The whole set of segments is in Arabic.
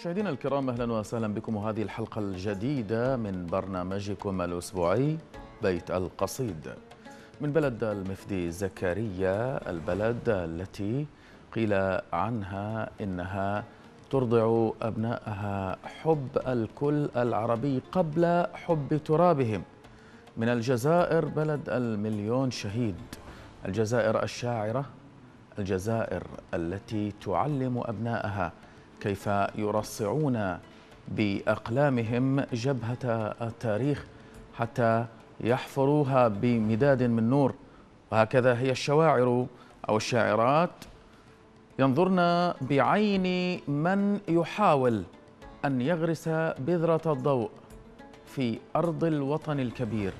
مشاهدينا الكرام اهلا وسهلا بكم وهذه الحلقه الجديده من برنامجكم الاسبوعي بيت القصيد من بلد المفدي زكريا البلد التي قيل عنها انها ترضع ابنائها حب الكل العربي قبل حب ترابهم من الجزائر بلد المليون شهيد الجزائر الشاعره الجزائر التي تعلم ابنائها كيف يرصعون باقلامهم جبهه التاريخ حتى يحفروها بمداد من نور وهكذا هي الشواعر او الشاعرات ينظرن بعين من يحاول ان يغرس بذره الضوء في ارض الوطن الكبير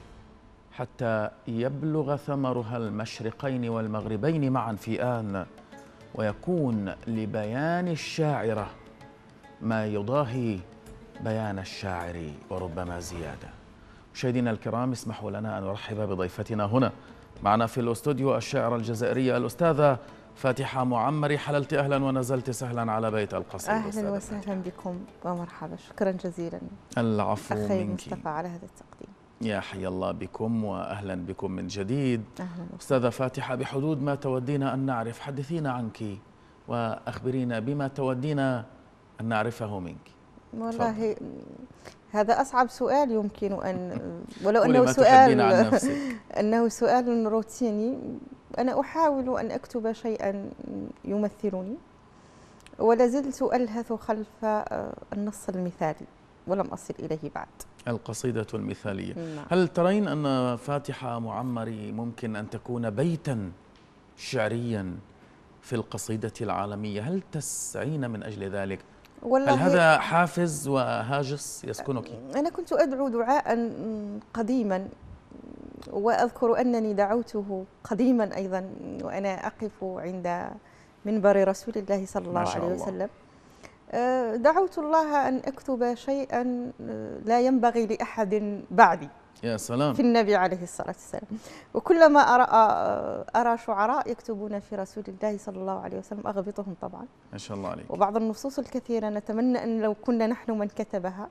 حتى يبلغ ثمرها المشرقين والمغربين معا في آن ويكون لبيان الشاعرة ما يضاهي بيان الشاعر وربما زيادة مشاهدينا الكرام اسمحوا لنا أن نرحب بضيفتنا هنا معنا في الاستوديو الشاعرة الجزائرية الأستاذة فاتحة معمري حللت أهلا ونزلت سهلا على بيت القصر أهلا وسهلا بكم ومرحبا شكرا جزيلا العفو أخي منك. مصطفى على هذا التقديم يا حي الله بكم واهلا بكم من جديد اهلا استاذه فاتحه بحدود ما تودينا ان نعرف حدثينا عنك واخبرينا بما تودينا ان نعرفه منك والله هذا اصعب سؤال يمكن ان ولو انه سؤال انه سؤال روتيني انا احاول ان اكتب شيئا يمثلني ولا زلت الهث خلف النص المثالي ولم أصل إليه بعد القصيدة المثالية نعم. هل ترين أن فاتحة معمري ممكن أن تكون بيتا شعريا في القصيدة العالمية هل تسعين من أجل ذلك؟ والله هل هذا حافز وهاجس يسكنك؟ أنا كنت أدعو دعاء قديما وأذكر أنني دعوته قديما أيضا وأنا أقف عند منبر رسول الله صلى الله عليه وسلم الله. أه، دعوت الله أن أكتب شيئا أه، لا ينبغي لأحد بعدي يا سلام في النبي عليه الصلاة والسلام وكلما أرى, أه، أرى شعراء يكتبون في رسول الله صلى الله عليه وسلم أغبطهم طبعا ما شاء الله عليك وبعض النصوص الكثيرة نتمنى أن لو كنا نحن من كتبها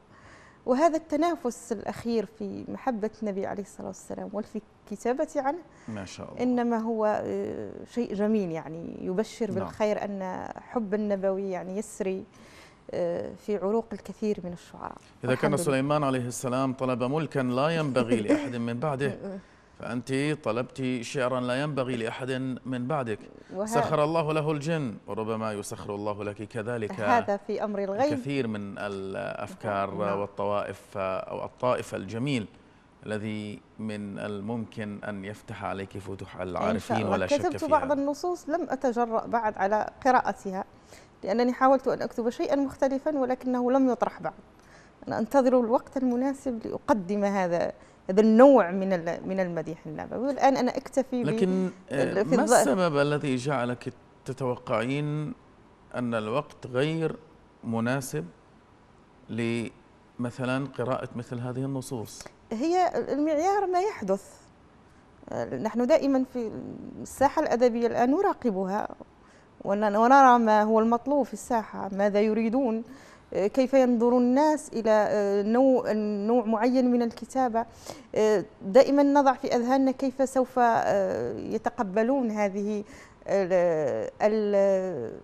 وهذا التنافس الأخير في محبة النبي عليه الصلاة والسلام وفي كتابة عنه ما شاء الله إنما هو آه، شيء جميل يعني يبشر نعم. بالخير أن حب النبوي يعني يسري آه، في عروق الكثير من الشعراء إذا كان سليمان عليه السلام طلب ملكا لا ينبغي لأحد من بعده فأنت طلبت شعرا لا ينبغي لأحد من بعدك سخر الله له الجن وربما يسخر الله لك كذلك هذا في أمر الغيب كثير من الأفكار نعم. والطوائف أو الطائف الجميل الذي من الممكن أن يفتح عليك فتوح العارفين ولا شك فيها كتبت بعض النصوص لم أتجرأ بعد على قراءتها لأنني حاولت أن أكتب شيئا مختلفا ولكنه لم يطرح بعد أنا أنتظر الوقت المناسب لأقدم هذا هذا النوع من من المديح النبوي والان انا اكتفي لكن آه، ما السبب الذي جعلك تتوقعين ان الوقت غير مناسب لمثلا قراءه مثل هذه النصوص هي المعيار ما يحدث آه، نحن دائما في الساحه الادبيه الان نراقبها ونرى ما هو المطلوب في الساحه ماذا يريدون كيف ينظر الناس إلى آه، نوع, نوع معين من الكتابة آه، دائما نضع في أذهاننا كيف سوف آه، يتقبلون هذه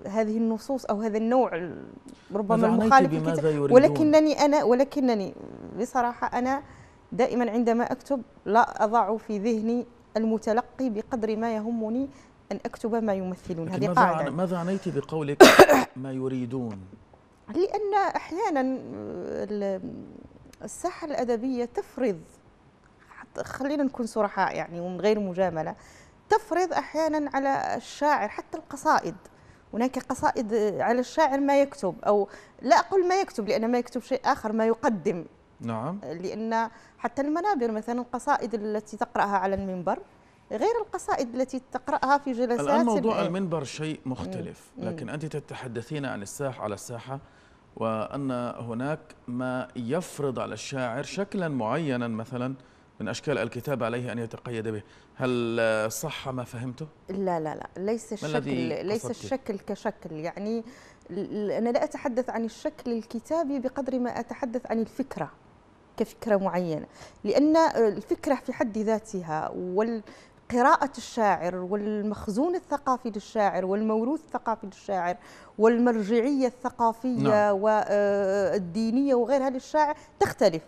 هذه النصوص او هذا النوع ربما المخالف ولكنني انا ولكنني بصراحه انا دائما عندما اكتب لا اضع في ذهني المتلقي بقدر ما يهمني ان اكتب ما يمثلون هذه قاعده ماذا عنيت بقولك ما يريدون لأن أحيانا الساحة الأدبية تفرض خلينا نكون صرحاء يعني ومن غير مجاملة تفرض أحيانا على الشاعر حتى القصائد هناك قصائد على الشاعر ما يكتب أو لا أقول ما يكتب لأن ما يكتب شيء آخر ما يقدم نعم لأن حتى المنابر مثلا القصائد التي تقرأها على المنبر غير القصائد التي تقرأها في جلسات الآن موضوع المنبر شيء مختلف لكن أنت تتحدثين عن الساحة على الساحة وأن هناك ما يفرض على الشاعر شكلا معينا مثلا من أشكال الكتاب عليه أن يتقيد به هل صح ما فهمته؟ لا لا لا ليس الشكل ليس الشكل كشكل يعني أنا لا أتحدث عن الشكل الكتابي بقدر ما أتحدث عن الفكرة كفكره معينه لان الفكره في حد ذاتها قراءة الشاعر والمخزون الثقافي للشاعر والموروث الثقافي للشاعر والمرجعية الثقافية نعم. والدينية آه، وغيرها للشاعر تختلف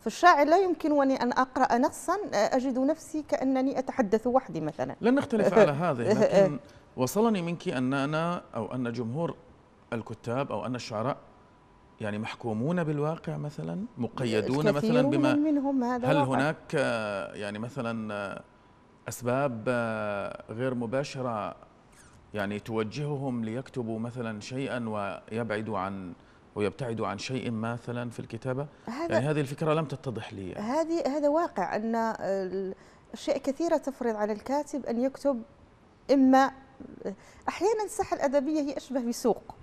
فالشاعر لا يمكنني أن أقرأ نصا آه، أجد نفسي كأنني أتحدث وحدي مثلا لن نختلف على هذا لكن وصلني منك أننا أو أن جمهور الكتاب أو أن الشعراء يعني محكومون بالواقع مثلا مقيدون مثلا بما منهم هذا هل واقع. هناك آه، يعني مثلا أسباب آه، غير مباشرة يعني توجههم ليكتبوا مثلا شيئا ويبعدوا عن ويبتعدوا عن شيء مثلا في الكتابة هذا يعني هذه الفكرة لم تتضح لي يعني. هذه هذا واقع أن آه، أشياء كثيرة تفرض على الكاتب أن يكتب إما أحيانا الساحة الأدبية هي أشبه بسوق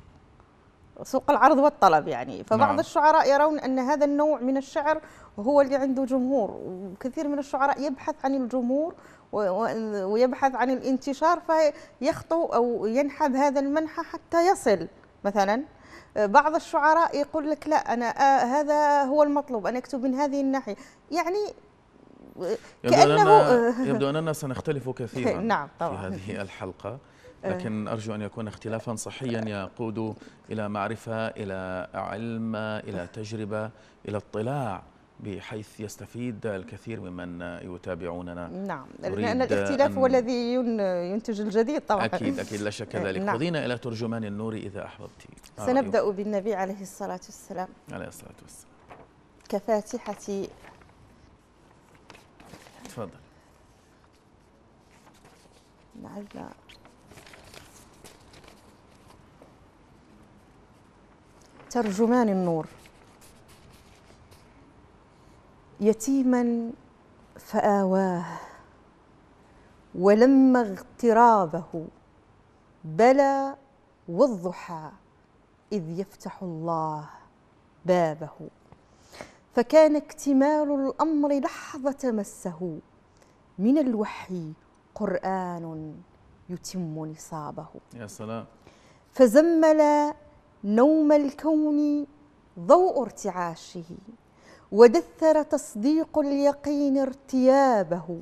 سوق العرض والطلب يعني فبعض نعم. الشعراء يرون أن هذا النوع من الشعر هو اللي عنده جمهور وكثير من الشعراء يبحث عن الجمهور ويبحث عن الانتشار فيخطو أو ينحب هذا المنحى حتى يصل مثلا بعض الشعراء يقول لك لا أنا آه هذا هو المطلوب ان أكتب من هذه الناحية يعني كأنه يبدو أننا سنختلف كثيرا نعم طبعا. في هذه الحلقة آه. لكن أرجو أن يكون اختلافا صحيا يقود إلى معرفة إلى علم إلى تجربة إلى اطلاع بحيث يستفيد الكثير ممن يتابعوننا نعم لأن الاختلاف هو الذي ينتج الجديد طبعا أكيد أكيد لا شك آه، ذلك نعم. خذينا إلى ترجمان النور إذا أحببت آه، سنبدأ رأيك. أيوة. بالنبي عليه الصلاة والسلام عليه الصلاة والسلام كفاتحة تفضل نعم، لعل ترجمان النور يتيما فآواه ولما اغترابه بلى والضحى إذ يفتح الله بابه فكان اكتمال الأمر لحظة مسه من الوحي قرآن يتم نصابه يا سلام فزمل نوم الكون ضوء ارتعاشه ودثر تصديق اليقين ارتيابه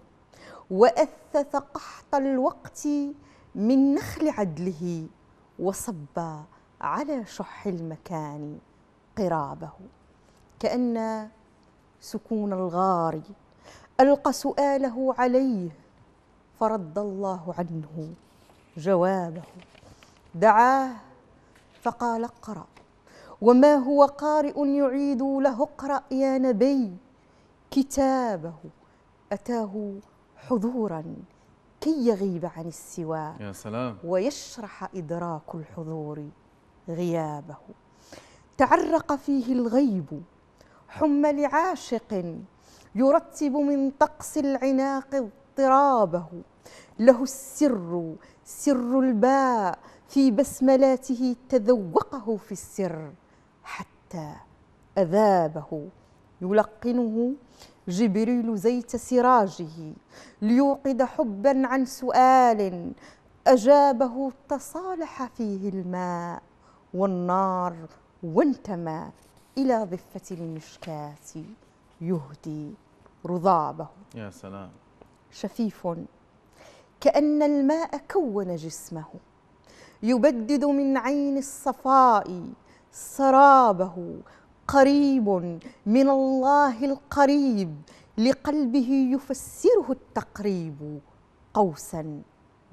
واثث قحط الوقت من نخل عدله وصب على شح المكان قرابه كان سكون الغار القى سؤاله عليه فرد الله عنه جوابه دعاه فقال اقرأ وما هو قارئ يعيد له اقرأ يا نبي كتابه أتاه حضورا كي يغيب عن السوى يا سلام ويشرح إدراك الحضور غيابه تعرق فيه الغيب حم لعاشق يرتب من طقس العناق اضطرابه له السر سر الباء في بسملاته تذوقه في السر حتى أذابه يلقنه جبريل زيت سراجه ليوقد حبا عن سؤال أجابه تصالح فيه الماء والنار وانتمى إلى ضفة المشكاة يهدي رضابه يا سلام شفيف كأن الماء كون جسمه يبدد من عين الصفاء سرابه قريب من الله القريب لقلبه يفسره التقريب قوسا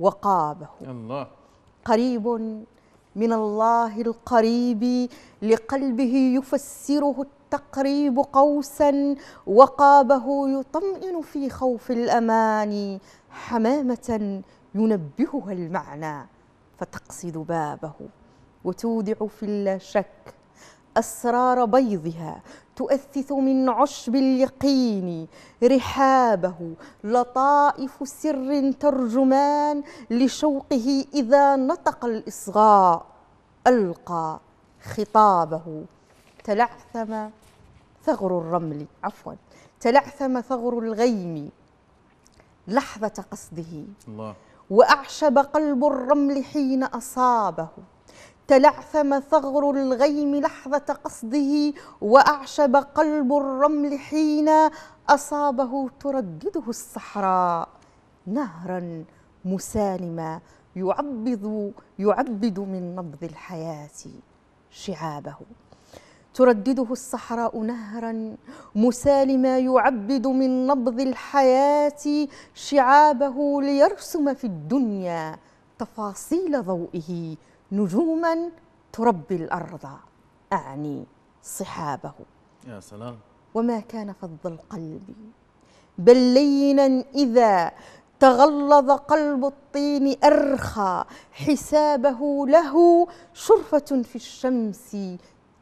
وقابه الله قريب من الله القريب لقلبه يفسره التقريب قوسا وقابه يطمئن في خوف الامان حمامه ينبهها المعنى فتقصد بابه وتودع في اللاشك اسرار بيضها تؤثث من عشب اليقين رحابه لطائف سر ترجمان لشوقه اذا نطق الاصغاء القى خطابه تلعثم ثغر الرمل عفوا تلعثم ثغر الغيم لحظه قصده الله وأعشب قلب الرمل حين أصابه تلعثم ثغر الغيم لحظة قصده وأعشب قلب الرمل حين أصابه تردده الصحراء نهرا مسالما يعبد يعبد من نبض الحياة شعابه تردده الصحراء نهرا مسالما يعبد من نبض الحياه شعابه ليرسم في الدنيا تفاصيل ضوئه نجوما تربي الارض اعني صحابه يا سلام وما كان فض القلب بل لينا اذا تغلظ قلب الطين أرخى حسابه له شرفة في الشمس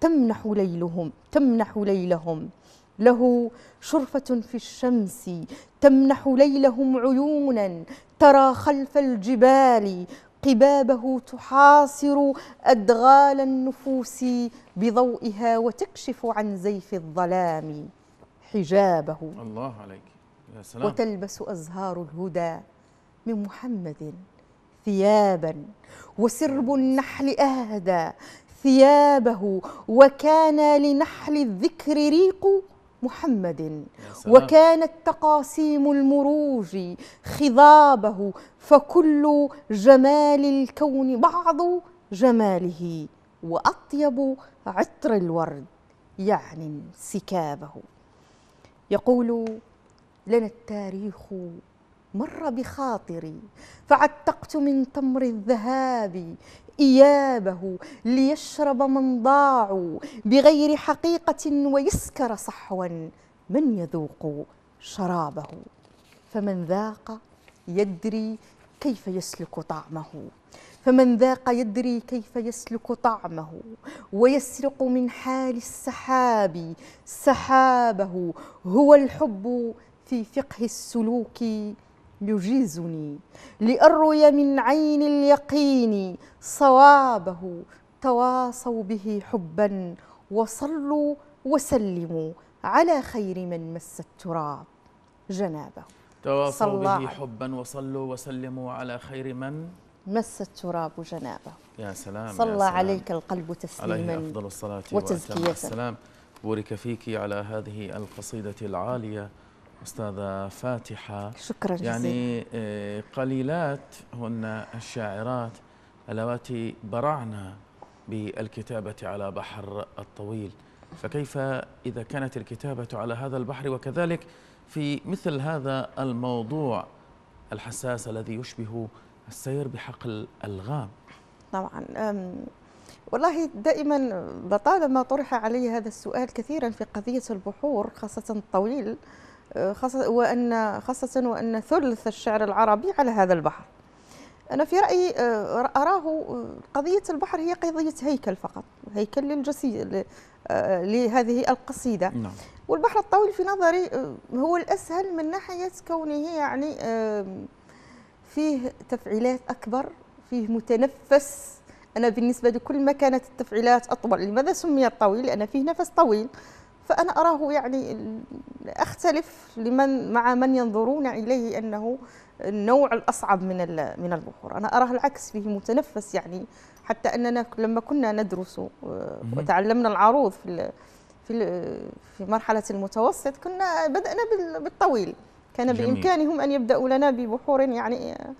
تمنح ليلهم تمنح ليلهم له شرفة في الشمس تمنح ليلهم عيونا ترى خلف الجبال قبابه تحاصر أدغال النفوس بضوئها وتكشف عن زيف الظلام حجابه الله عليك يا سلام وتلبس أزهار الهدى من محمد ثيابا وسرب النحل أهدى ثيابه وكان لنحل الذكر ريق محمد وكانت تقاسيم المروج خضابه فكل جمال الكون بعض جماله وأطيب عطر الورد يعني انسكابه يقول لنا التاريخ مر بخاطري فعتقت من تمر الذهاب إيابه ليشرب من ضاعوا بغير حقيقة ويسكر صحوا من يذوق شرابه فمن ذاق يدري كيف يسلك طعمه فمن ذاق يدري كيف يسلك طعمه ويسرق من حال السحاب سحابه هو الحب في فقه السلوك يجيزني لأروي من عين اليقين صوابه تواصوا به حبا وصلوا وسلموا على خير من مس التراب جنابه تواصوا به حبا وصلوا وسلموا على خير من مس التراب جنابه يا سلام صلى يا سلام عليك القلب تسليما عليه أفضل الصلاة وتزكية السلام بورك فيك على هذه القصيدة العالية أستاذة فاتحة شكرا جزيلا يعني آه، قليلات هن الشاعرات اللواتي برعن بالكتابة على بحر الطويل فكيف إذا كانت الكتابة على هذا البحر وكذلك في مثل هذا الموضوع الحساس الذي يشبه السير بحقل الغام طبعا والله دائما لطالما طرح علي هذا السؤال كثيرا في قضية البحور خاصة الطويل خاصة وأن خاصة وأن ثلث الشعر العربي على هذا البحر أنا في رأيي آه، أراه آه، قضية البحر هي قضية هيكل فقط هيكل للجسي آه، لهذه القصيدة نعم. والبحر الطويل في نظري هو الأسهل من ناحية كونه يعني فيه تفعيلات أكبر فيه متنفس أنا بالنسبة لكل ما كانت التفعيلات أطول لماذا سمي الطويل؟ لأن فيه نفس طويل فأنا أراه يعني أختلف لمن مع من ينظرون إليه أنه النوع الأصعب من من البخور أنا أراه العكس فيه متنفس يعني حتى أننا لما كنا ندرس آه، وتعلمنا العروض في في في مرحلة المتوسط كنا بدأنا بالطويل كان جميل. بإمكانهم أن يبدأوا لنا ببحور يعني آه،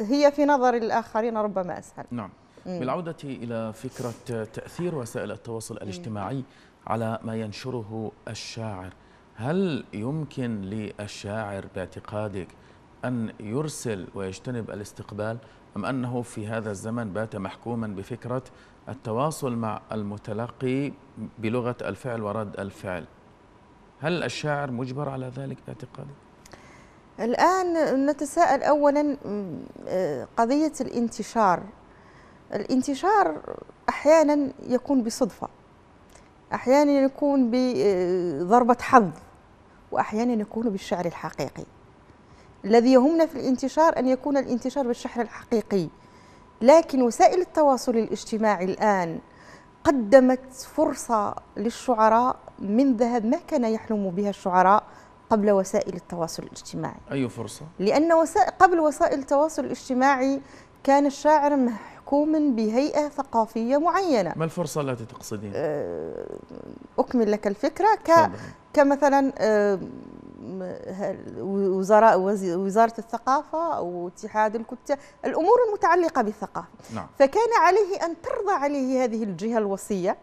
هي في نظر الآخرين ربما أسهل نعم بالعودة إلى فكرة تأثير وسائل التواصل الاجتماعي على ما ينشره الشاعر هل يمكن للشاعر باعتقادك أن يرسل ويجتنب الاستقبال أم أنه في هذا الزمن بات محكوما بفكرة التواصل مع المتلقي بلغة الفعل ورد الفعل هل الشاعر مجبر على ذلك باعتقادك؟ الآن نتساءل أولا آه، قضية الانتشار الانتشار أحيانا يكون بصدفة أحيانا يكون بضربة آه، حظ وأحيانا يكون بالشعر الحقيقي الذي يهمنا في الانتشار أن يكون الانتشار بالشعر الحقيقي لكن وسائل التواصل الاجتماعي الآن قدمت فرصة للشعراء من ذهب ما كان يحلم بها الشعراء قبل وسائل التواصل الاجتماعي أي فرصة؟ لأن وسائل قبل وسائل التواصل الاجتماعي كان الشاعر كومن بهيئة ثقافية معينة ما الفرصة التي تقصدين؟ أه، أكمل لك الفكرة ك... كمثلا أه، وزراء وزارة الثقافة أو اتحاد الكتاب الأمور المتعلقة بالثقافة نعم. فكان عليه أن ترضى عليه هذه الجهة الوصية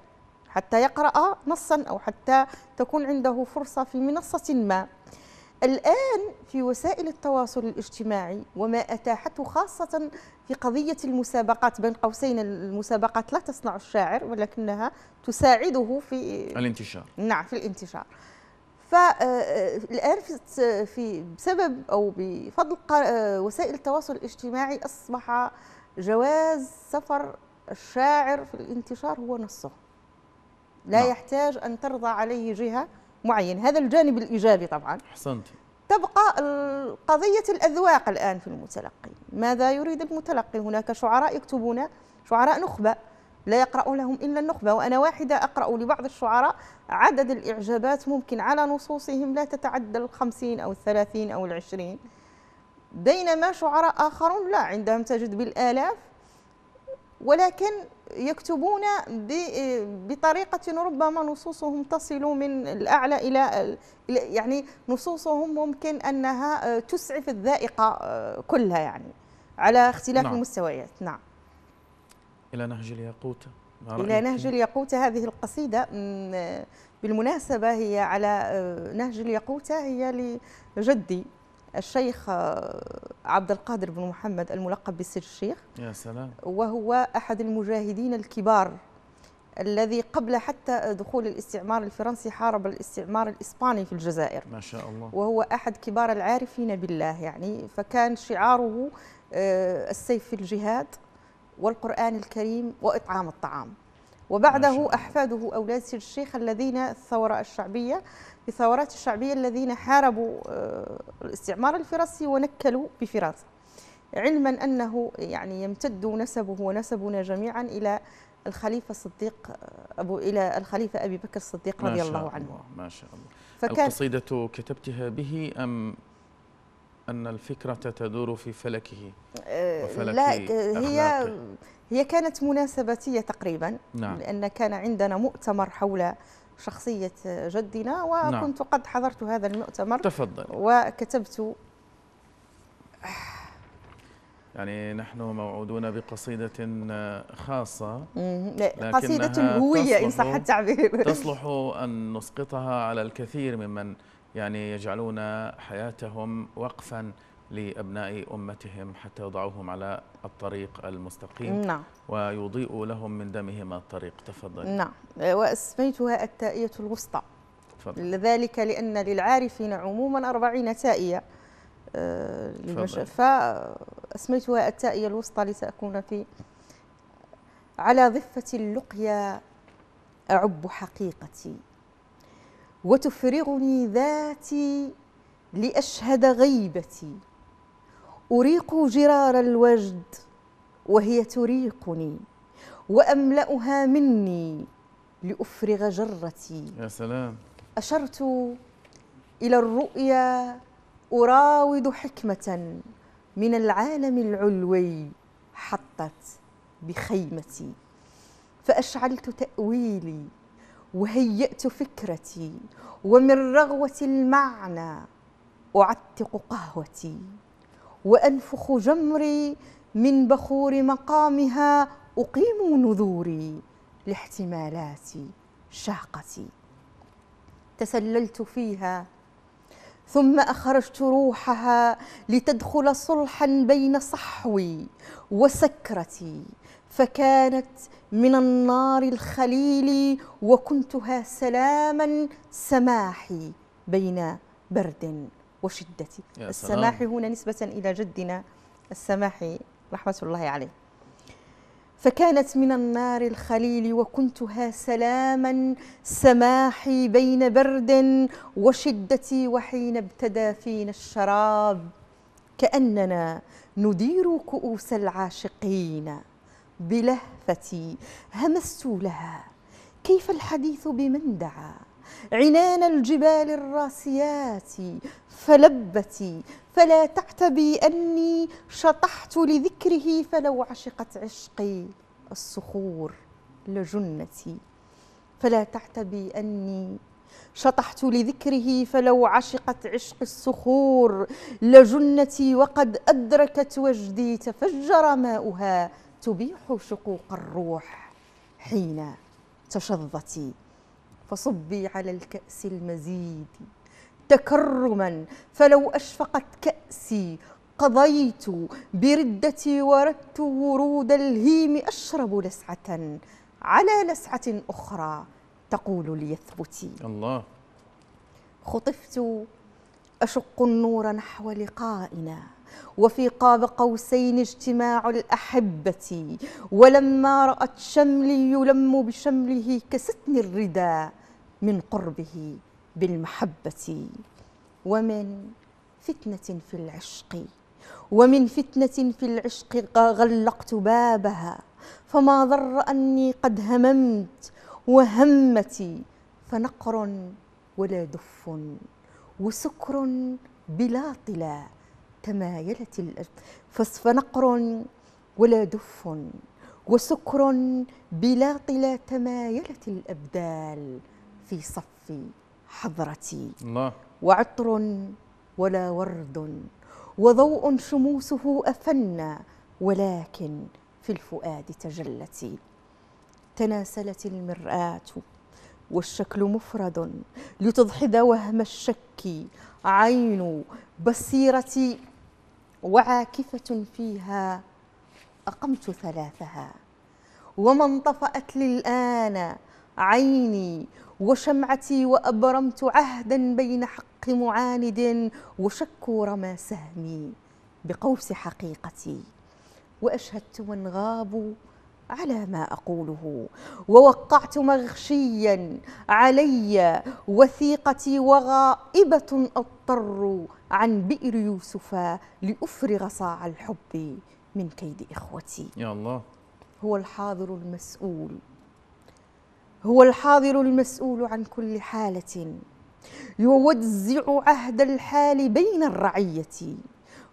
حتى يقرأ نصا أو حتى تكون عنده فرصة في منصة ما الآن في وسائل التواصل الاجتماعي وما أتاحته خاصة في قضية المسابقات بين قوسين المسابقات لا تصنع الشاعر ولكنها تساعده في الانتشار نعم في الانتشار فالآن آه، آه، في بسبب أو بفضل آه، وسائل التواصل الاجتماعي أصبح جواز سفر الشاعر في الانتشار هو نصه لا نعم. يحتاج أن ترضى عليه جهة معينة هذا الجانب الإيجابي طبعا أحسنت تبقى قضية الأذواق الآن في المتلقي ماذا يريد المتلقي هناك شعراء يكتبون شعراء نخبة لا يقرأ لهم إلا النخبة وأنا واحدة أقرأ لبعض الشعراء عدد الإعجابات ممكن على نصوصهم لا تتعدى الخمسين أو الثلاثين أو العشرين بينما شعراء آخرون لا عندهم تجد بالآلاف ولكن يكتبون بطريقة ربما نصوصهم تصل من الأعلى إلى يعني نصوصهم ممكن أنها تسعف الذائقة كلها يعني على اختلاف نعم. المستويات نعم إلى نهج الياقوت إلى نهج الياقوت هذه القصيدة بالمناسبة هي على آه، نهج الياقوت هي لجدي الشيخ آه، عبد القادر بن محمد الملقب بسر الشيخ يا سلام وهو أحد المجاهدين الكبار الذي قبل حتى دخول الاستعمار الفرنسي حارب الاستعمار الإسباني في الجزائر ما شاء الله وهو أحد كبار العارفين بالله يعني فكان شعاره آه، السيف الجهاد والقرآن الكريم وإطعام الطعام وبعده أحفاده أولاد سيد الشيخ الذين الثورة الشعبية الثورات الشعبية الذين حاربوا آه، الاستعمار الفرنسي ونكلوا بفرنسا علما أنه يعني يمتد نسبه ونسبنا جميعا إلى الخليفة الصديق آه، أبو إلى الخليفة أبي بكر الصديق رضي الله عنه ما شاء الله القصيدة كتبتها به أم أن الفكرة تدور في فلكه آه، لا هي هي كانت مناسباتية تقريبا نعم. لأن كان عندنا مؤتمر حول شخصية جدنا نعم. وكنت نعم. قد حضرت هذا المؤتمر تفضل وكتبت يعني نحن موعودون بقصيدة خاصة قصيدة هوية إن صح التعبير تصلح أن نسقطها على الكثير ممن يعني يجعلون حياتهم وقفا لأبناء أمتهم حتى يضعوهم على الطريق المستقيم نعم. ويضيء لهم من دمهم الطريق تفضل نعم وأسميتها التائية الوسطى تفضل. لذلك لأن للعارفين عموما أربعين تائية أه فأسميتها التائية الوسطى لتكون في على ضفة اللقيا أعب حقيقتي وتفرغني ذاتي لأشهد غيبتي أريق جرار الوجد وهي تريقني وأملأها مني لأفرغ جرتي يا سلام أشرت إلى الرؤيا أراود حكمة من العالم العلوي حطت بخيمتي فأشعلت تأويلي وهيئت فكرتي ومن رغوة المعنى أعتق قهوتي وأنفخ جمري من بخور مقامها أقيم نذوري لاحتمالات شاقتي تسللت فيها ثم أخرجت روحها لتدخل صلحا بين صحوي وسكرتي فكانت من النار الخليل وكنتها سلاما سماحي بين برد وشدة السماح هنا نسبة إلى جدنا السماحي رحمة الله عليه فكانت من النار الخليل وكنتها سلاما سماحي بين برد وشدتي وحين ابتدى فينا الشراب كأننا ندير كؤوس العاشقين بلهفتي همست لها كيف الحديث بمن دعا عنان الجبال الراسيات فلبتي فلا تعتبي أني شطحت لذكره فلو عشقت عشقي الصخور لجنتي فلا تعتبي أني شطحت لذكره فلو عشقت عشق الصخور لجنتي وقد أدركت وجدي تفجر ماؤها تبيح شقوق الروح حين تشظتي فصبي على الكأس المزيد تكرما فلو أشفقت كأسي قضيت بردتي وردت ورود الهيم أشرب لسعة على لسعة أخرى تقول ليثبتي الله خطفت أشق النور نحو لقائنا وفي قاب قوسين اجتماع الأحبة ولما رأت شملي يلم بشمله كستني الردى من قربه بالمحبة ومن فتنة في العشق ومن فتنة في العشق غلقت بابها فما ضر أني قد هممت وهمتي فنقر ولا دف وسكر بلا طلاء تمايلت الأرض فاصفنقر ولا دف وسكر بلا طلا تمايلت الأبدال في صف حضرتي الله وعطر ولا ورد وضوء شموسه أفنى ولكن في الفؤاد تجلت تناسلت المرآة والشكل مفرد لتضحد وهم الشك عين بصيرتي وعاكفة فيها أقمت ثلاثها وما انطفأت للآن عيني وشمعتي وأبرمت عهدا بين حق معاند وشك رمى سهمي بقوس حقيقتي وأشهدت من غابوا على ما أقوله ووقعت مغشيا علي وثيقتي وغائبة أضطر عن بئر يوسف لأفرغ صاع الحب من كيد إخوتي يا الله هو الحاضر المسؤول هو الحاضر المسؤول عن كل حالة يوزع عهد الحال بين الرعية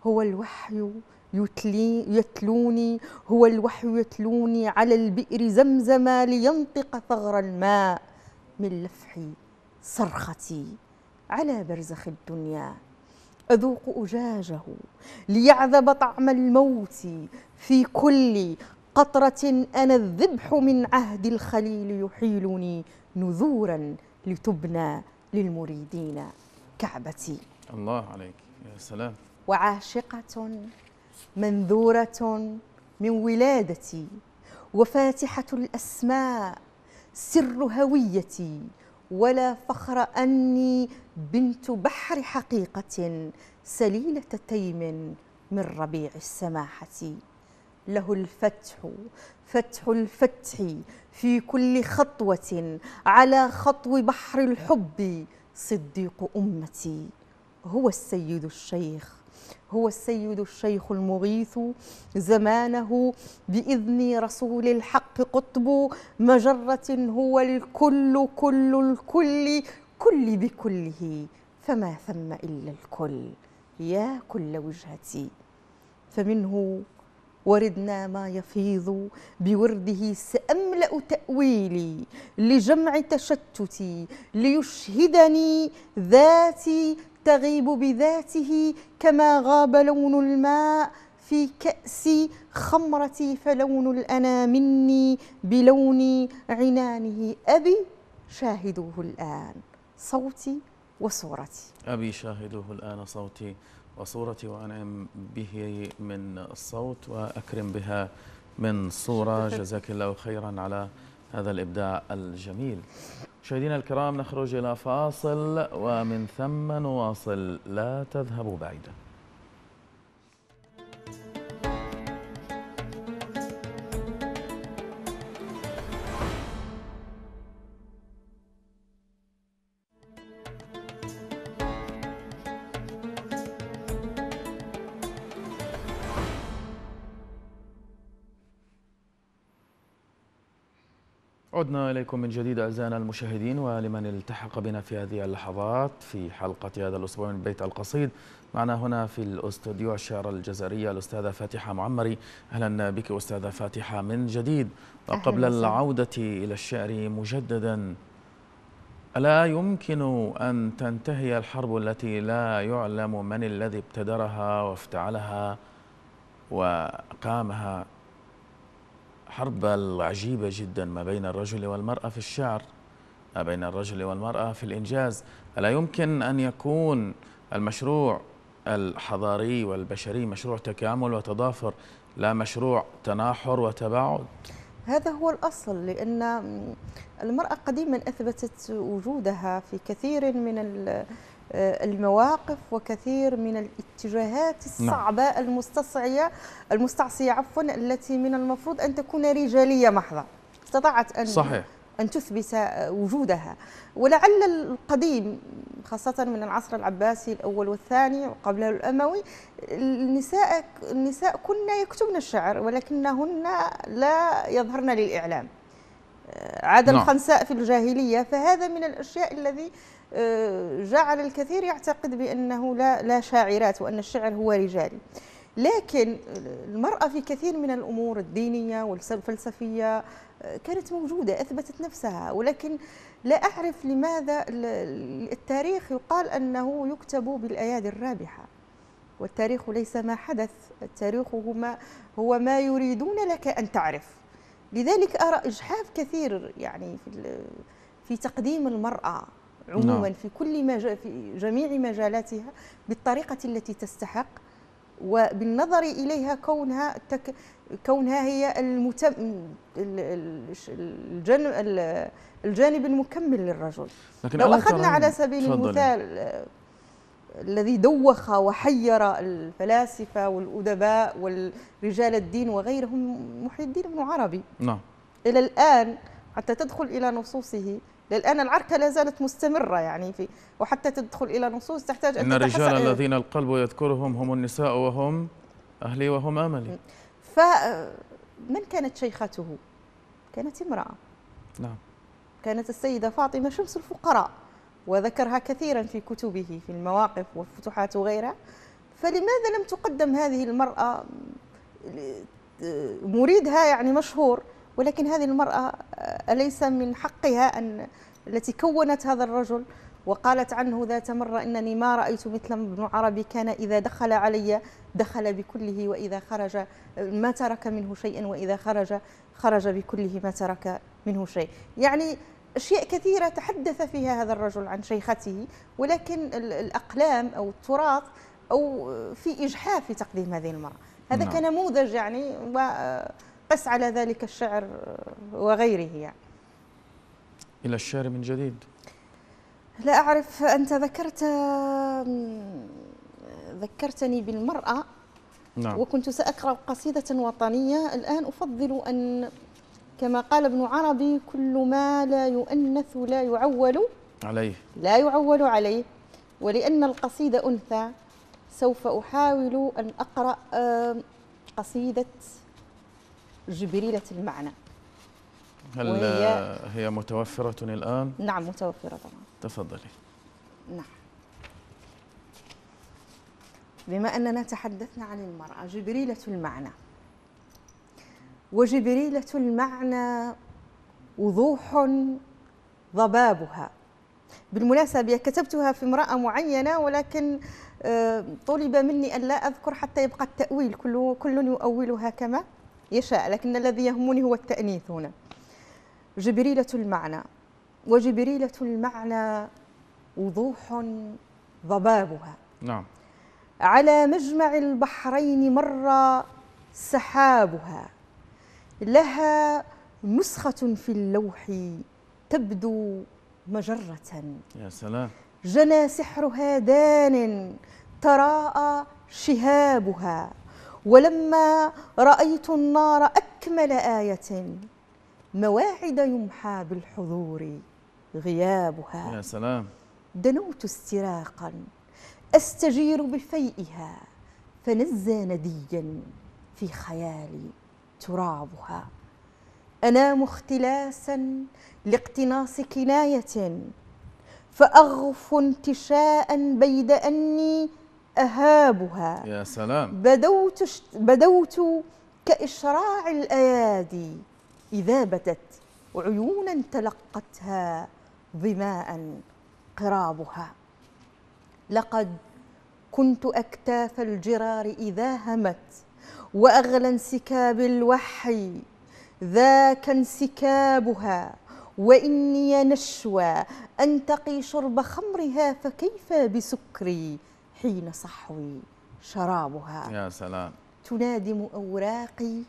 هو الوحي يتلي يتلوني هو الوحي يتلوني على البئر زمزم لينطق ثغر الماء من لفح صرختي على برزخ الدنيا أذوق أجاجه ليعذب طعم الموت في كل قطرة أنا الذبح من عهد الخليل يحيلني نذورا لتبنى للمريدين كعبتي الله عليك يا سلام وعاشقة منذورة من ولادتي وفاتحة الأسماء سر هويتي ولا فخر أني بنت بحر حقيقة سليلة تيم من ربيع السماحة له الفتح فتح الفتح في كل خطوة على خطو بحر الحب صديق أمتي هو السيد الشيخ هو السيد الشيخ المغيث زمانه بإذن رسول الحق قطب مجرة هو الكل كل الكل كل بكله فما ثم إلا الكل يا كل وجهتي فمنه وردنا ما يفيض بورده سأملأ تأويلي لجمع تشتتي ليشهدني ذاتي تغيب بذاته كما غاب لون الماء في كأس خمرتي فلون الأنا مني بلون عنانه أبي شاهدوه الآن صوتي وصورتي أبي شاهدوه الآن صوتي وصورتي وأنعم به من الصوت وأكرم بها من صورة جزاك الله خيرا على هذا الإبداع الجميل مشاهدينا الكرام نخرج إلى فاصل ومن ثم نواصل لا تذهبوا بعيداً عدنا إليكم من جديد أعزائنا المشاهدين ولمن التحق بنا في هذه اللحظات في حلقة هذا الأسبوع من بيت القصيد معنا هنا في الأستوديو الشعر الجزائرية الأستاذة فاتحة معمري أهلا بك أستاذة فاتحة من جديد وقبل العودة إلى الشعر مجددا ألا يمكن أن تنتهي الحرب التي لا يعلم من الذي ابتدرها وافتعلها وقامها الحرب العجيبة جدا ما بين الرجل والمرأة في الشعر ما بين الرجل والمرأة في الإنجاز ألا يمكن أن يكون المشروع الحضاري والبشري مشروع تكامل وتضافر لا مشروع تناحر وتباعد هذا هو الأصل لأن المرأة قديما أثبتت وجودها في كثير من آه، المواقف وكثير من الاتجاهات نعم. الصعبة نعم. المستصعية المستعصية عفوا التي من المفروض أن تكون رجالية محضة استطاعت أن صحيح. أن تثبت وجودها ولعل القديم خاصة من العصر العباسي الأول والثاني وقبله الأموي النساء, النساء كنا يكتبن الشعر ولكنهن لا يظهرن للإعلام آه، عاد نعم. الخنساء في الجاهلية فهذا من الأشياء الذي آه، جعل الكثير يعتقد بأنه لا, لا شاعرات وأن الشعر هو رجالي لكن المرأة في كثير من الأمور الدينية والفلسفية آه، كانت موجودة أثبتت نفسها ولكن لا أعرف لماذا التاريخ يقال أنه يكتب بالأيادي الرابحة والتاريخ ليس ما حدث التاريخ هما ما, هو ما يريدون لك أن تعرف لذلك أرى إجحاف كثير يعني في, في تقديم المرأة عموما نعم. في كل مج... في جميع مجالاتها بالطريقة التي تستحق وبالنظر إليها كونها تك... كونها هي المتم... الجانب... الجانب المكمل للرجل لكن لو أخذنا على سبيل المثال الذي دوخ وحير الفلاسفة والأدباء والرجال الدين وغيرهم محي الدين بن عربي نعم إلى الآن حتى تدخل إلى نصوصه للآن العركة لا زالت مستمرة يعني في وحتى تدخل إلى نصوص تحتاج أن إن الرجال الذين القلب يذكرهم هم النساء وهم أهلي وهم أملي فمن كانت شيخته؟ كانت امرأة نعم كانت السيدة فاطمة شمس الفقراء وذكرها كثيرا في كتبه في المواقف والفتوحات وغيرها فلماذا لم تقدم هذه المرأة مريدها يعني مشهور ولكن هذه المرأة آه، أليس من حقها أن التي كونت هذا الرجل وقالت عنه ذات مرة إنني ما رأيت مثل ابن عربي كان إذا دخل علي دخل بكله وإذا خرج آه، ما ترك منه شيئا وإذا خرج خرج بكله ما ترك منه شيء يعني أشياء كثيرة تحدث فيها هذا الرجل عن شيخته ولكن الأقلام أو التراث أو في إجحاف في تقديم هذه المرأة هذا نعم. كنموذج يعني و آه، قس على ذلك الشعر وغيره يعني إلى الشعر من جديد لا أعرف أنت ذكرت ذكرتني بالمرأة نعم. وكنت سأقرأ قصيدة وطنية الآن أفضل أن كما قال ابن عربي كل ما لا يؤنث لا يعول عليه لا يعول عليه ولأن القصيدة أنثى سوف أحاول أن أقرأ قصيدة جبريلة المعنى هل وهي هي متوفرة الآن؟ نعم متوفرة طبعا تفضلي نعم بما أننا تحدثنا عن المرأة جبريلة المعنى وجبريلة المعنى وضوح ضبابها بالمناسبة كتبتها في امرأة معينة ولكن آه، طلب مني أن لا أذكر حتى يبقى التأويل كل, كل يؤولها كما يشاء لكن الذي يهمني هو التأنيث هنا جبريلة المعنى وجبريلة المعنى وضوح ضبابها نعم على مجمع البحرين مر سحابها لها نسخة في اللوح تبدو مجرة يا سلام جنى سحرها دان تراءى شهابها ولما رأيت النار أكمل آية مواعد يمحى بالحضور غيابها يا سلام دنوت استراقا أستجير بفيئها فنزى نديا في خيالي ترابها أنام اختلاسا لاقتناص كناية فأغف انتشاء بيد أني أهابها يا سلام بدوت, بدوت كإشراع الأيادي إذا بتت عيونا تلقتها ظماء قرابها لقد كنت أكتاف الجرار إذا همت وأغلى انسكاب الوحي ذاك انسكابها وإني نشوى أنتقي شرب خمرها فكيف بسكري حين صحوي شرابها يا سلام تنادم أوراقي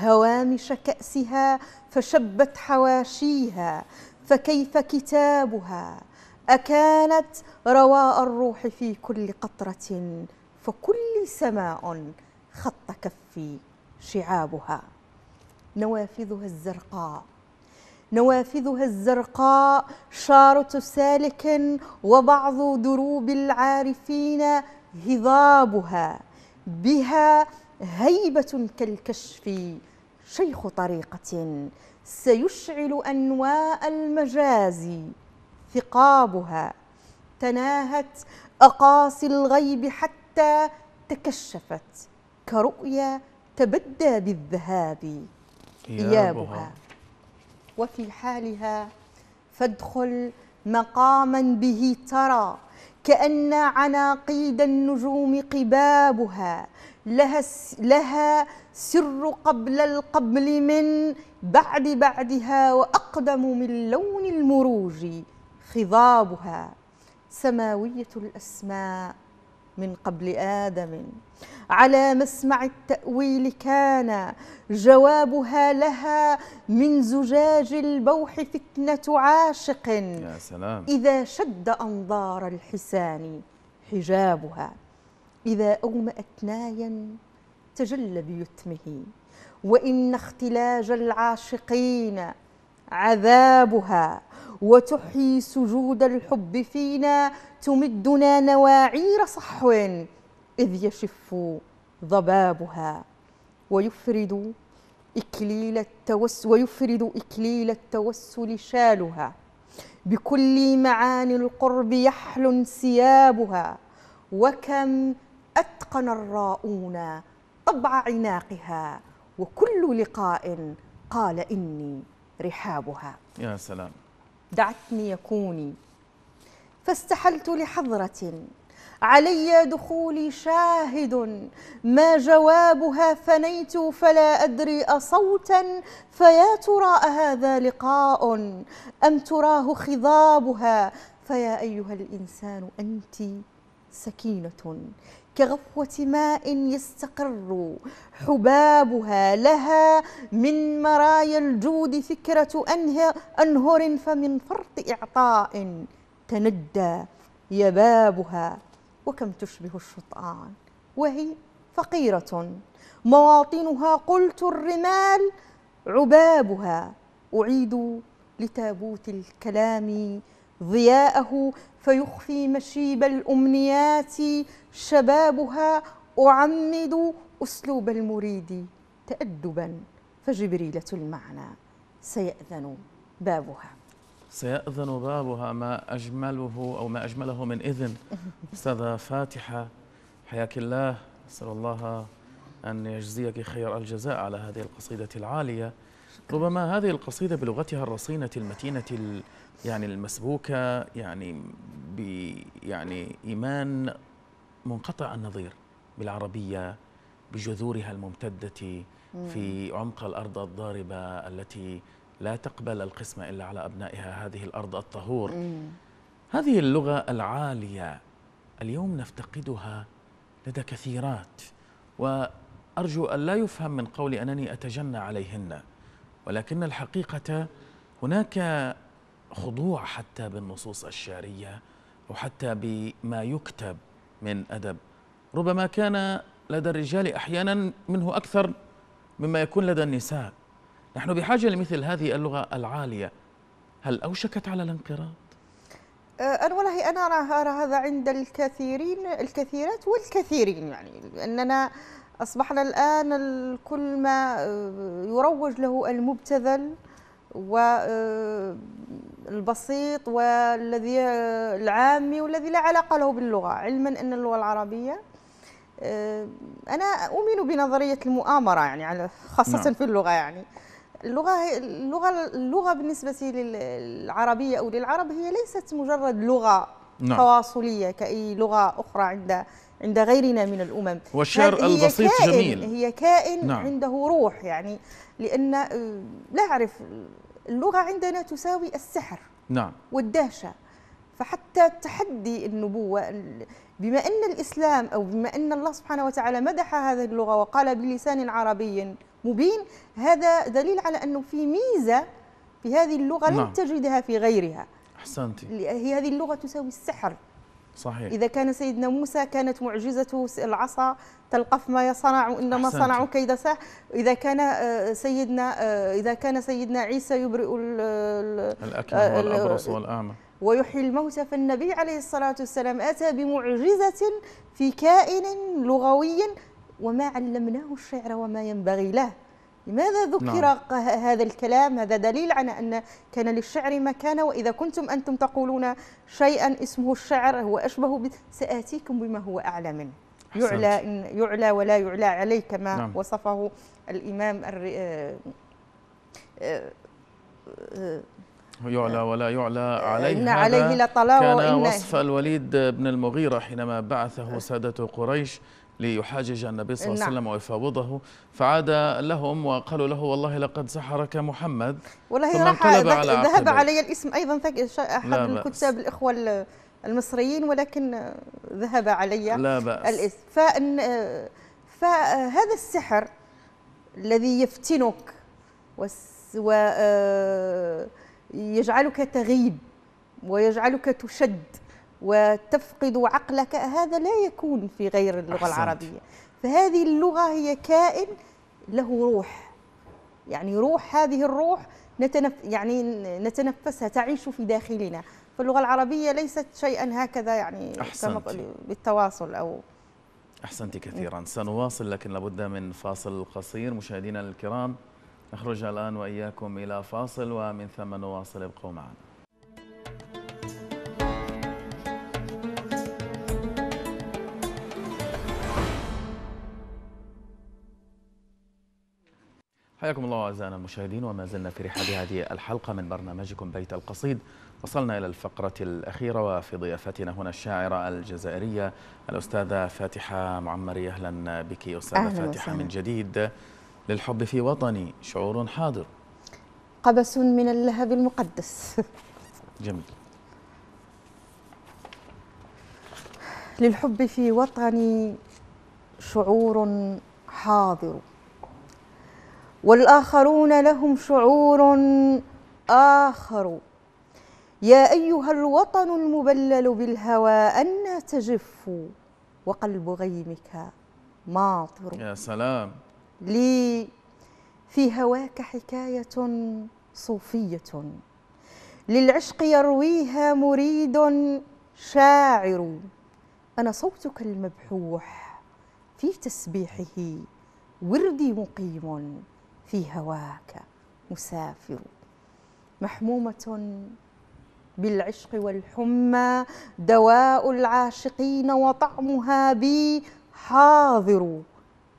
هوامش كأسها فشبت حواشيها فكيف كتابها أكانت رواء الروح في كل قطرة فكل سماء خط كفي شعابها نوافذها الزرقاء نوافذها الزرقاء شارة سالك وبعض دروب العارفين هضابها بها هيبة كالكشف شيخ طريقة سيشعل أنواء المجاز ثقابها تناهت أقاصي الغيب حتى تكشفت كرؤيا تبدى بالذهاب إيابها وفي حالها فادخل مقاما به ترى كأن عناقيد النجوم قبابها لها لها سر قبل القبل من بعد بعدها وأقدم من لون المروج خضابها سماوية الأسماء من قبل آدم على مسمع التأويل كان جوابها لها من زجاج البوح فتنة عاشق يا سلام إذا شد أنظار الحسان حجابها إذا أومأت نايا تجلى بيتمه وإن اختلاج العاشقين عذابها وتحيي سجود الحب فينا تمدنا نواعير صحو إذ يشف ضبابها ويفرد إكليل التوسل ويفرد إكليل التوسل شالها بكل معاني القرب يحلو انسيابها وكم أتقن الراؤون طبع عناقها وكل لقاء قال إني رحابها يا سلام دعتني يكوني فاستحلت لحضرة علي دخولي شاهد ما جوابها فنيت فلا أدري أصوتا فيا ترى أهذا لقاء أم تراه خضابها فيا أيها الإنسان أنت سكينة كغفوة ماء يستقر حبابها لها من مرايا الجود فكرة أنهر, فمن فرط إعطاء تندى يبابها وكم تشبه الشطآن وهي فقيرة مواطنها قلت الرمال عبابها أعيد لتابوت الكلام ضياءه فيخفي مشيب الأمنيات شبابها أعمد أسلوب المريد تأدبا فجبريلة المعنى سيأذن بابها سيأذن بابها ما أجمله أو ما أجمله من إذن أستاذة فاتحة حياك الله أسأل الله أن يجزيك خير الجزاء على هذه القصيدة العالية ربما هذه القصيدة بلغتها الرصينة المتينة يعني المسبوكة يعني ب يعني إيمان منقطع النظير بالعربية بجذورها الممتدة في عمق الأرض الضاربة التي لا تقبل القسمة إلا على أبنائها هذه الأرض الطهور هذه اللغة العالية اليوم نفتقدها لدى كثيرات وأرجو أن لا يفهم من قولي أنني أتجنى عليهن ولكن الحقيقة هناك خضوع حتى بالنصوص الشعرية وحتى بما يكتب من أدب ربما كان لدى الرجال أحيانا منه أكثر مما يكون لدى النساء نحن بحاجة لمثل هذه اللغة العالية هل أوشكت على الانقراض؟ أه، أنا والله أنا أرى هذا عند الكثيرين الكثيرات والكثيرين يعني أننا أصبحنا الآن كل ما أه، يروج له المبتذل والبسيط آه، والذي آه، العامي والذي لا علاقة له باللغة علما أن اللغة العربية آه، أنا أؤمن بنظرية المؤامرة يعني على خاصة نعم. في اللغة يعني اللغة اللغة اللغة بالنسبة للعربية أو للعرب هي ليست مجرد لغة نعم. تواصلية كأي لغة أخرى عند عند غيرنا من الأمم والشعر البسيط جميل هي كائن نعم. عنده روح يعني لأن لا أعرف اللغة عندنا تساوي السحر نعم والدهشة فحتى تحدي النبوة بما أن الإسلام أو بما أن الله سبحانه وتعالى مدح هذه اللغة وقال بلسان عربي مبين هذا دليل على أنه في ميزة في هذه اللغة نعم. لن تجدها في غيرها أحسنتي هي هذه اللغة تساوي السحر صحيح إذا كان سيدنا موسى كانت معجزته العصا تلقف ما يصنع إنما صنعوا كيد ساح إذا كان آه، سيدنا آه، إذا كان سيدنا عيسى يبرئ الأكل آه، والأبرص والأعمى ويحيي الموتى فالنبي عليه الصلاة والسلام أتى بمعجزة في كائن لغوي وما علمناه الشعر وما ينبغي له لماذا ذكر نعم. هذا الكلام هذا دليل على أن كان للشعر مكانة وإذا كنتم أنتم تقولون شيئا اسمه الشعر هو أشبه ب... سآتيكم بما هو أعلى منه يعلى, إن يعلى ولا يعلى عليه كما نعم. وصفه الإمام الر... آه، آه، آه، يعلى ولا يعلى عليه إن عليه لطلاء كان وصف الوليد بن المغيرة حينما بعثه سادة قريش ليحاجج النبي صلى الله عليه نعم. وسلم ويفاوضه فعاد لهم وقالوا له والله لقد سحرك محمد والله ثم انقلب على عقبه ذهب علي الاسم ايضا احد الكتاب الاخوه المصريين ولكن ذهب علي لا بأس. الاسم فإن فهذا السحر الذي يفتنك ويجعلك آه، تغيب ويجعلك تشد وتفقد عقلك هذا لا يكون في غير اللغة أحسنت. العربية فهذه اللغة هي كائن له روح يعني روح هذه الروح نتنف يعني نتنفسها تعيش في داخلنا فاللغة العربية ليست شيئا هكذا يعني أحسنت. بالتواصل أو أحسنت كثيرا سنواصل لكن لابد من فاصل قصير مشاهدينا الكرام نخرج الآن وإياكم إلى فاصل ومن ثم نواصل ابقوا معنا حياكم الله أعزائنا المشاهدين وما زلنا في رحاب هذه الحلقة من برنامجكم بيت القصيد وصلنا إلى الفقرة الأخيرة وفي ضيافتنا هنا الشاعرة الجزائرية الأستاذة فاتحة معمري أهلا بك أستاذة أهل فاتحة وسهل. من جديد للحب في وطني شعور حاضر قبس من اللهب المقدس جميل للحب في وطني شعور حاضر والآخرون لهم شعور آخر يا أيها الوطن المبلل بالهوى أن تجف وقلب غيمك ماطر يا سلام لي في هواك حكاية صوفية للعشق يرويها مريد شاعر أنا صوتك المبحوح في تسبيحه وردي مقيم في هواك مسافر محمومة بالعشق والحمى دواء العاشقين وطعمها بي حاضر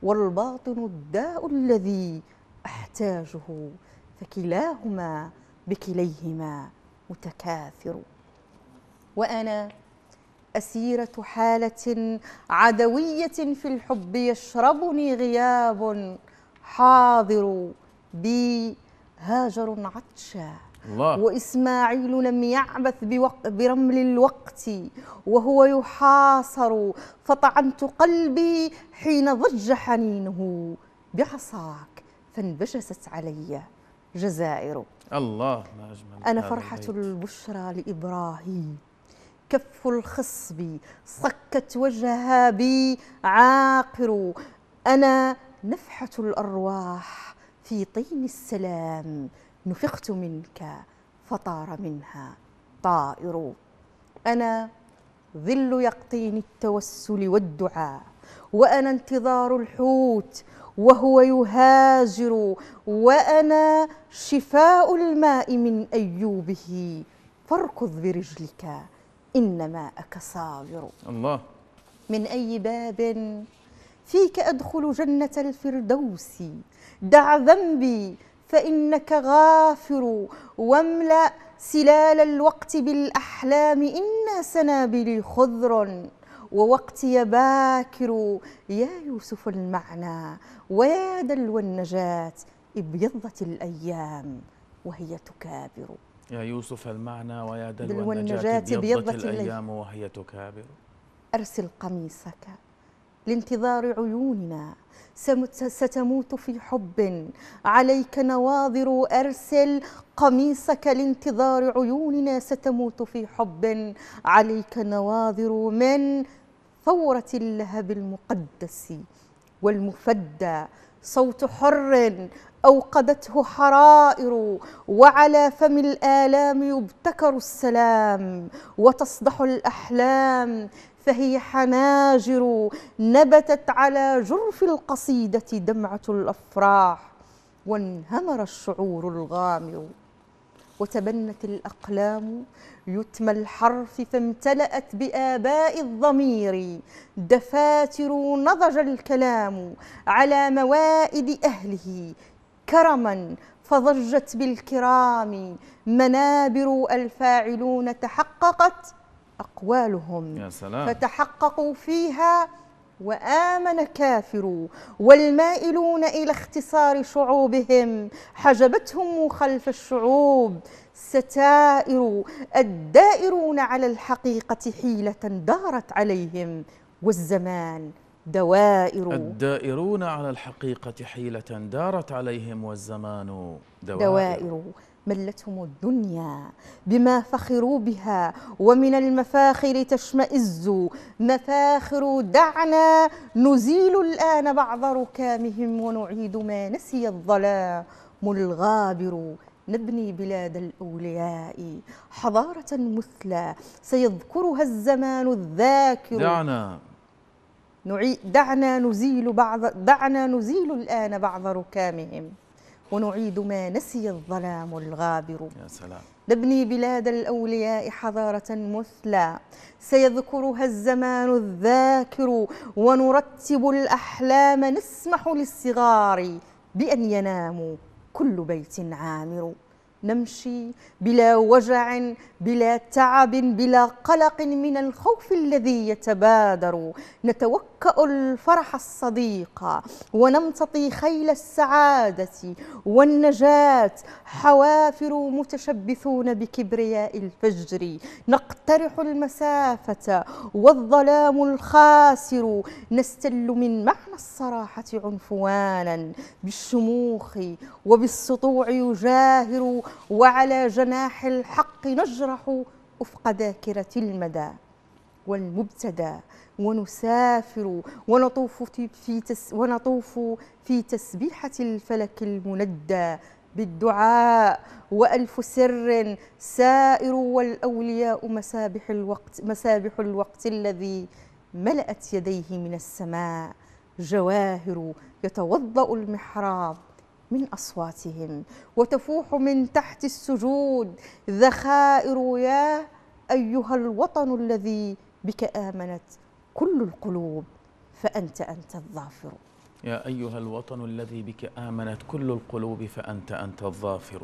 والباطن الداء الذي احتاجه فكلاهما بكليهما متكاثر وانا اسيره حاله عدويه في الحب يشربني غياب حاضر بي هاجر عطشا الله. وإسماعيل لم يعبث بوق برمل الوقت وهو يحاصر فطعنت قلبي حين ضج حنينه بعصاك فانبشست علي جزائر الله ما أجمل أنا فرحة البشرى لإبراهيم كف الخصب صكت وجهها بي عاقر أنا نفحة الأرواح في طين السلام نفخت منك فطار منها طائر أنا ظل يقطين التوسل والدعاء وأنا انتظار الحوت وهو يهاجر وأنا شفاء الماء من أيوبه فاركض برجلك إن ماءك صاغر الله من أي باب فيك أدخل جنة الفردوس دع ذنبي فإنك غافر واملأ سلال الوقت بالأحلام إن سنابلي خضر ووقتي باكر يا يوسف المعنى ويا دلو النجاة ابيضت الأيام وهي تكابر يا يوسف المعنى ويا دلو, دلو النجاة ابيضت الأيام وهي تكابر أرسل قميصك لانتظار عيوننا ستموت في حب عليك نواظر أرسل قميصك لانتظار عيوننا ستموت في حب عليك نواظر من ثورة اللهب المقدس والمفدى صوت حر أوقدته حرائر وعلى فم الآلام يبتكر السلام وتصدح الأحلام فهي حناجر نبتت على جرف القصيدة دمعة الأفراح وانهمر الشعور الغامر وتبنت الأقلام يتم الحرف فامتلأت بآباء الضمير دفاتر نضج الكلام على موائد أهله كرما فضجت بالكرام منابر الفاعلون تحققت أقوالهم يا سلام. فتحققوا فيها وآمن كافر والمائلون إلى اختصار شعوبهم حجبتهم خلف الشعوب ستائر الدائرون على الحقيقة حيلة دارت عليهم والزمان دوائر الدائرون على الحقيقة حيلة دارت عليهم والزمان دوائر, دوائر ملتهم الدنيا بما فخروا بها ومن المفاخر تشمئز مفاخر دعنا نزيل الآن بعض ركامهم ونعيد ما نسي الظلام الغابر نبني بلاد الأولياء حضارة مثلى سيذكرها الزمان الذاكر دعنا دعنا نزيل بعض دعنا نزيل الآن بعض ركامهم ونعيد ما نسي الظلام الغابر يا سلام نبني بلاد الأولياء حضارة مثلى سيذكرها الزمان الذاكر ونرتب الأحلام نسمح للصغار بأن يناموا كل بيت عامر نمشي بلا وجع بلا تعب بلا قلق من الخوف الذي يتبادر نتوكا الفرح الصديق ونمتطي خيل السعاده والنجاه حوافر متشبثون بكبرياء الفجر نقترح المسافه والظلام الخاسر نستل من معنى الصراحه عنفوانا بالشموخ وبالسطوع يجاهر وعلى جناح الحق نجرح أفق ذاكرة المدى والمبتدى ونسافر ونطوف في تس ونطوف في تسبيحة الفلك المندى بالدعاء وألف سر سائر والأولياء مسابح الوقت مسابح الوقت الذي ملأت يديه من السماء جواهر يتوضأ المحراب من أصواتهم وتفوح من تحت السجود ذخائر يا أيها الوطن الذي بك آمنت كل القلوب فأنت أنت الظافر يا أيها الوطن الذي بك آمنت كل القلوب فأنت أنت الظافر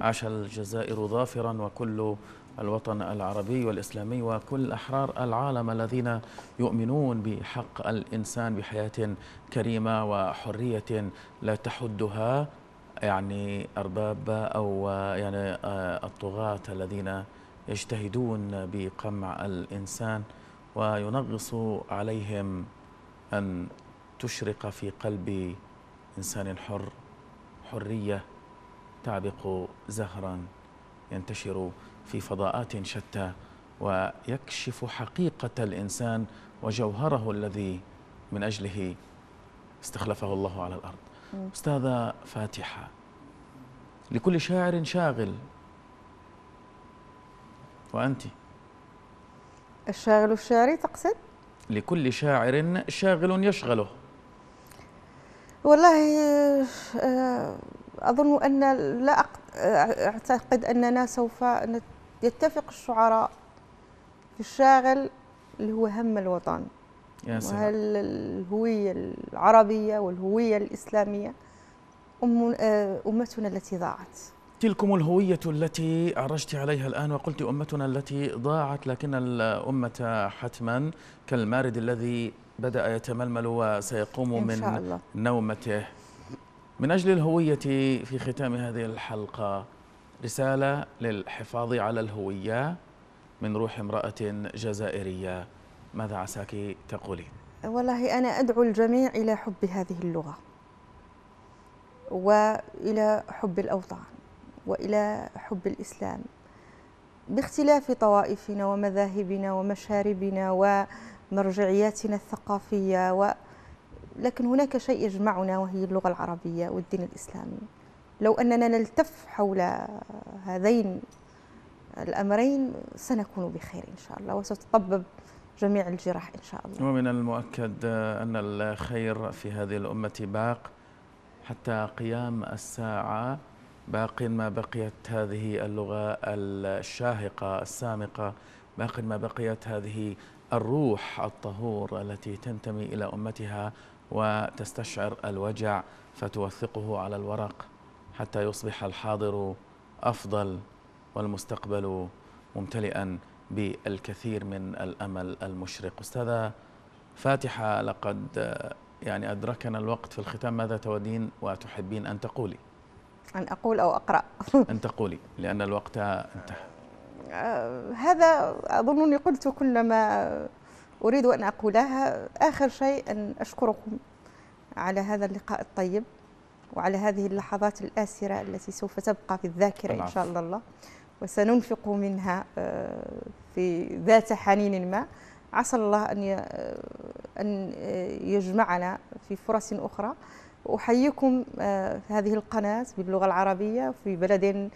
عاش الجزائر ظافرا وكل الوطن العربي والإسلامي وكل أحرار العالم الذين يؤمنون بحق الإنسان بحياة كريمة وحرية لا تحدها يعني أرباب أو يعني آه، الطغاة الذين يجتهدون بقمع الإنسان وينغص عليهم أن تشرق في قلب إنسان حر حرية تعبق زهرا ينتشر في فضاءات شتى ويكشف حقيقة الإنسان وجوهره الذي من أجله استخلفه الله على الأرض أستاذة فاتحة لكل شاعر شاغل وأنت الشاغل الشاعري تقصد؟ لكل شاعر شاغل يشغله والله آه، أظن أن لا أعتقد أننا سوف يتفق الشعراء في الشاغل اللي هو هم الوطن يا سلام. وهل الهوية العربية والهوية الإسلامية أم آه، أمتنا التي ضاعت تلكم الهوية التي عرجت عليها الآن وقلت أمتنا التي ضاعت لكن الأمة حتما كالمارد الذي بدأ يتململ وسيقوم من الله. نومته من أجل الهوية في ختام هذه الحلقة رسالة للحفاظ على الهوية من روح امرأة جزائرية ماذا عساك تقولين؟ والله أنا أدعو الجميع إلى حب هذه اللغة وإلى حب الأوطان وإلى حب الإسلام باختلاف طوائفنا ومذاهبنا ومشاربنا ومرجعياتنا الثقافية و... لكن هناك شيء يجمعنا وهي اللغة العربية والدين الإسلامي لو أننا نلتف حول هذين الأمرين سنكون بخير إن شاء الله وستطبب جميع الجراح إن شاء الله ومن المؤكد أن الخير في هذه الأمة باق حتى قيام الساعة باق ما بقيت هذه اللغة الشاهقة السامقة باق ما بقيت هذه الروح الطهور التي تنتمي إلى أمتها وتستشعر الوجع فتوثقه على الورق حتى يصبح الحاضر افضل والمستقبل ممتلئا بالكثير من الامل المشرق استاذه فاتحه لقد آه، يعني ادركنا الوقت في الختام ماذا تودين وتحبين ان تقولي ان اقول او اقرا ان تقولي لان الوقت انتهى آه، هذا اظنني قلت كل ما اريد ان اقولها اخر شيء ان اشكركم على هذا اللقاء الطيب وعلى هذه اللحظات الآسرة التي سوف تبقى في الذاكرة إن نعم. شاء الله وسننفق منها آه، في ذات حنين ما عسى الله أن آه، أن آه، يجمعنا في فرص أخرى أحييكم في هذه القناة باللغة العربية في بلد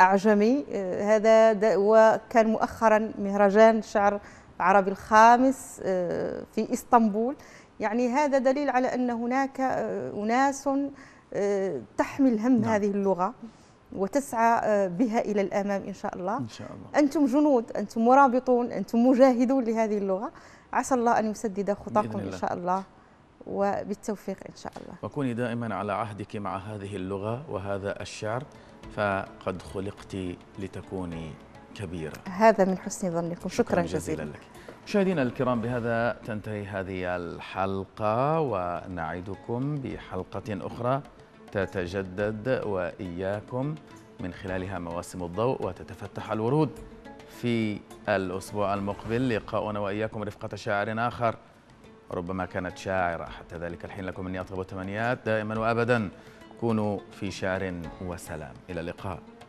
أعجمي هذا وكان مؤخرا مهرجان الشعر العربي الخامس في إسطنبول يعني هذا دليل على أن هناك أناس آه، تحمل هم نعم. هذه اللغة وتسعى آه، بها إلى الأمام إن شاء الله إن شاء الله أنتم جنود أنتم مرابطون أنتم مجاهدون لهذه اللغة عسى الله أن يسدد خطاكم إن شاء الله وبالتوفيق إن شاء الله وكوني دائما على عهدك مع هذه اللغة وهذا الشعر فقد خلقت لتكوني كبيرة هذا من حسن ظنكم شكرا, شكرا جزيلا, جزيلا لك مشاهدينا الكرام بهذا تنتهي هذه الحلقة ونعدكم بحلقة أخرى تتجدد وإياكم من خلالها مواسم الضوء وتتفتح الورود في الأسبوع المقبل لقاؤنا وإياكم رفقة شاعر آخر ربما كانت شاعرة حتى ذلك الحين لكم أني أطلب التمنيات دائما وأبدا كونوا في شعر وسلام إلى اللقاء